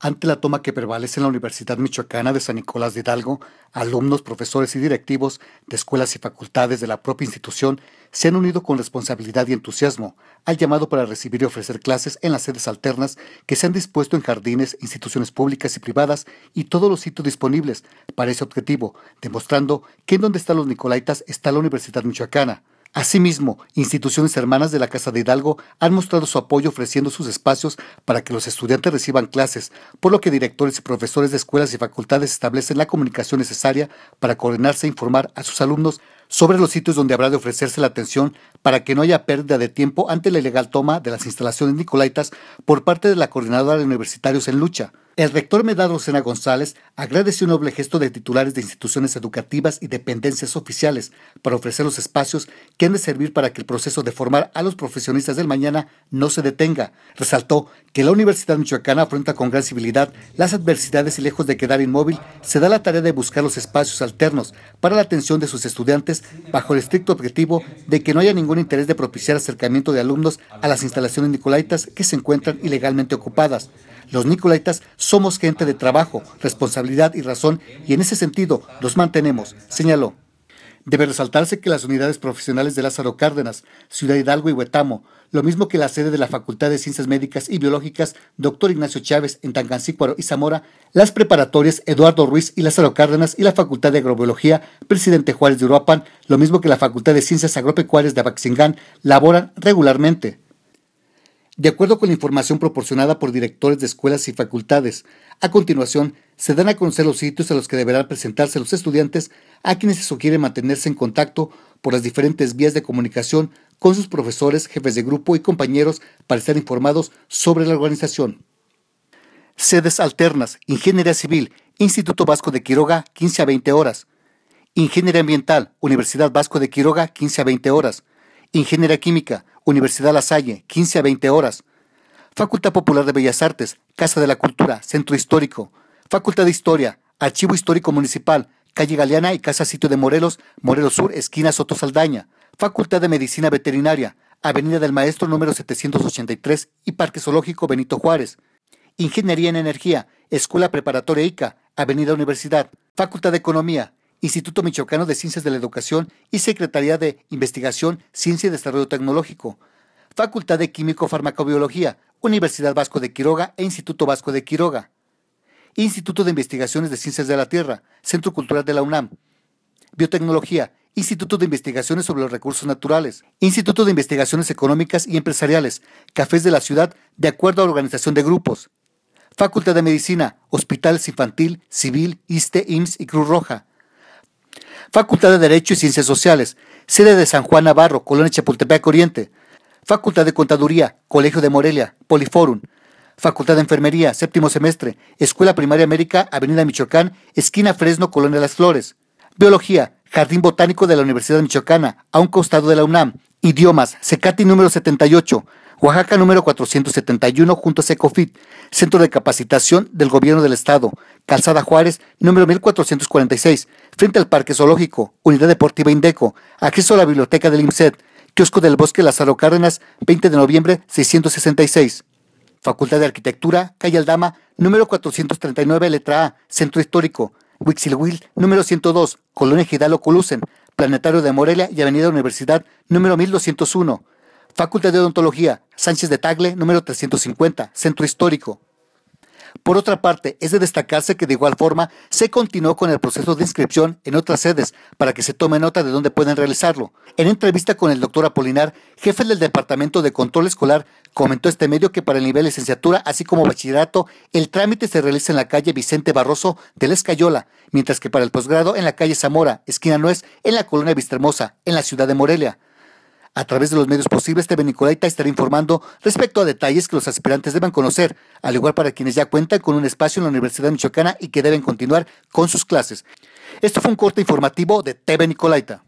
ante la toma que prevalece en la Universidad Michoacana de San Nicolás de Hidalgo, alumnos, profesores y directivos de escuelas y facultades de la propia institución se han unido con responsabilidad y entusiasmo al llamado para recibir y ofrecer clases en las sedes alternas que se han dispuesto en jardines, instituciones públicas y privadas y todos los sitios disponibles para ese objetivo, demostrando que en donde están los Nicolaitas está la Universidad Michoacana. Asimismo, instituciones hermanas de la Casa de Hidalgo han mostrado su apoyo ofreciendo sus espacios para que los estudiantes reciban clases, por lo que directores y profesores de escuelas y facultades establecen la comunicación necesaria para coordinarse e informar a sus alumnos sobre los sitios donde habrá de ofrecerse la atención para que no haya pérdida de tiempo ante la ilegal toma de las instalaciones nicolaitas por parte de la Coordinadora de Universitarios en Lucha. El rector Medardo Sena González agradeció un noble gesto de titulares de instituciones educativas y dependencias oficiales para ofrecer los espacios que han de servir para que el proceso de formar a los profesionistas del mañana no se detenga. Resaltó que la Universidad Michoacana afronta con gran civilidad las adversidades y lejos de quedar inmóvil, se da la tarea de buscar los espacios alternos para la atención de sus estudiantes bajo el estricto objetivo de que no haya ningún ningún interés de propiciar acercamiento de alumnos a las instalaciones nicolaitas que se encuentran ilegalmente ocupadas. Los nicolaitas somos gente de trabajo, responsabilidad y razón y en ese sentido los mantenemos, señaló. Debe resaltarse que las unidades profesionales de Lázaro Cárdenas, Ciudad Hidalgo y Huetamo, lo mismo que la sede de la Facultad de Ciencias Médicas y Biológicas Dr. Ignacio Chávez en Tangancícuaro y Zamora, las preparatorias Eduardo Ruiz y Lázaro Cárdenas y la Facultad de Agrobiología Presidente Juárez de Uruapan, lo mismo que la Facultad de Ciencias Agropecuarias de Abaxingán, laboran regularmente de acuerdo con la información proporcionada por directores de escuelas y facultades. A continuación, se dan a conocer los sitios a los que deberán presentarse los estudiantes a quienes se sugiere mantenerse en contacto por las diferentes vías de comunicación con sus profesores, jefes de grupo y compañeros para estar informados sobre la organización. Sedes alternas, Ingeniería Civil, Instituto Vasco de Quiroga, 15 a 20 horas. Ingeniería Ambiental, Universidad Vasco de Quiroga, 15 a 20 horas. Ingeniería Química, Universidad La Salle, 15 a 20 horas. Facultad Popular de Bellas Artes, Casa de la Cultura, Centro Histórico. Facultad de Historia, Archivo Histórico Municipal, Calle Galeana y Casa Sitio de Morelos, Morelos Sur, esquina Soto Saldaña. Facultad de Medicina Veterinaria, Avenida del Maestro número 783 y Parque Zoológico Benito Juárez. Ingeniería en Energía, Escuela Preparatoria ICA, Avenida Universidad. Facultad de Economía, Instituto Michoacano de Ciencias de la Educación y Secretaría de Investigación, Ciencia y Desarrollo Tecnológico, Facultad de Químico-Farmacobiología, Universidad Vasco de Quiroga e Instituto Vasco de Quiroga, Instituto de Investigaciones de Ciencias de la Tierra, Centro Cultural de la UNAM, Biotecnología, Instituto de Investigaciones sobre los Recursos Naturales, Instituto de Investigaciones Económicas y Empresariales, Cafés de la Ciudad, de acuerdo a organización de grupos, Facultad de Medicina, Hospitales Infantil, Civil, ISTE, IMSS y Cruz Roja, Facultad de Derecho y Ciencias Sociales, sede de San Juan Navarro, Colonia Chapultepec Oriente, Facultad de Contaduría, Colegio de Morelia, Poliforum, Facultad de Enfermería, séptimo semestre, Escuela Primaria América, Avenida Michoacán, esquina Fresno, Colonia Las Flores, Biología, Jardín Botánico de la Universidad Michoacana, a un costado de la UNAM, Idiomas, Secati número 78, Oaxaca número 471 junto a Secofit, Centro de Capacitación del Gobierno del Estado, Calzada Juárez número 1446, frente al Parque Zoológico, Unidad Deportiva Indeco, acceso a la Biblioteca del IMSED, Kiosco del Bosque Lázaro Cárdenas, 20 de noviembre 666. Facultad de Arquitectura, Calle Aldama, número 439, letra A, Centro Histórico, Wixilwil, número 102, Colonia Gidalo Colusen, Planetario de Morelia y Avenida Universidad, número 1201. Facultad de Odontología, Sánchez de Tagle, número 350, Centro Histórico. Por otra parte, es de destacarse que de igual forma se continuó con el proceso de inscripción en otras sedes para que se tome nota de dónde pueden realizarlo. En entrevista con el doctor Apolinar, jefe del Departamento de Control Escolar, comentó este medio que para el nivel de licenciatura, así como bachillerato, el trámite se realiza en la calle Vicente Barroso de la Escayola, mientras que para el posgrado en la calle Zamora, esquina Nuez, en la colonia Vistermosa, en la ciudad de Morelia. A través de los medios posibles, TV Nicolaita estará informando respecto a detalles que los aspirantes deben conocer, al igual para quienes ya cuentan con un espacio en la Universidad Michoacana y que deben continuar con sus clases. Esto fue un corte informativo de TV Nicolaita.